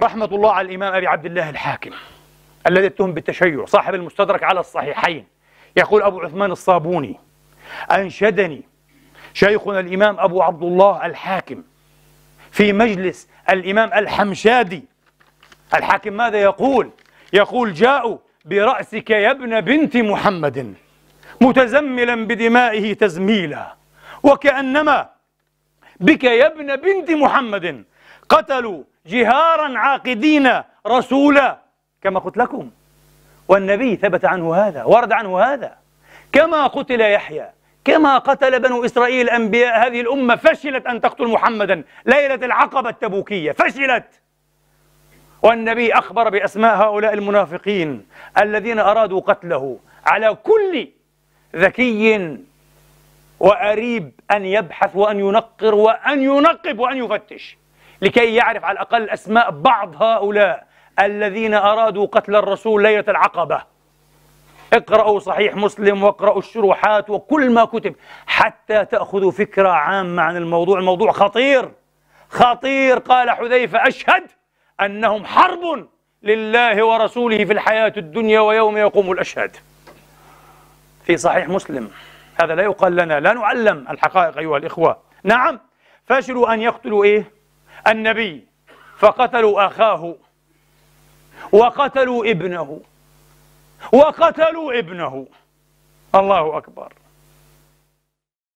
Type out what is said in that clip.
رحمة الله على الإمام أبي عبد الله الحاكم الذي اتهم بالتشيع صاحب المستدرك على الصحيحين يقول أبو عثمان الصابوني أنشدني شيخنا الإمام أبو عبد الله الحاكم في مجلس الإمام الحمشادي الحاكم ماذا يقول؟ يقول جاءوا برأسك يا ابن بنت محمد متزملا بدمائه تزميلا وكأنما بك يا ابن بنت محمد قتلوا جهارا عاقدين رسولا كما قلت لكم والنبي ثبت عنه هذا ورد عنه هذا كما قتل يحيى كما قتل بنو إسرائيل أنبياء هذه الأمة فشلت أن تقتل محمدا ليلة العقبة التبوكية فشلت والنبي أخبر بأسماء هؤلاء المنافقين الذين أرادوا قتله على كل ذكي وأريب أن يبحث وأن ينقر وأن ينقب وأن يفتش لكي يعرف على الأقل أسماء بعض هؤلاء الذين أرادوا قتل الرسول ليلة العقبة اقرأوا صحيح مسلم واقرأوا الشروحات وكل ما كتب حتى تأخذوا فكرة عامة عن الموضوع الموضوع خطير خطير قال حذيفة أشهد أنهم حرب لله ورسوله في الحياة الدنيا ويوم يقوم الأشهاد في صحيح مسلم هذا لا يقال لنا لا نعلم الحقائق أيها الإخوة نعم فشلوا أن يقتلوا إيه النبي فقتلوا أخاه وقتلوا ابنه وقتلوا ابنه الله أكبر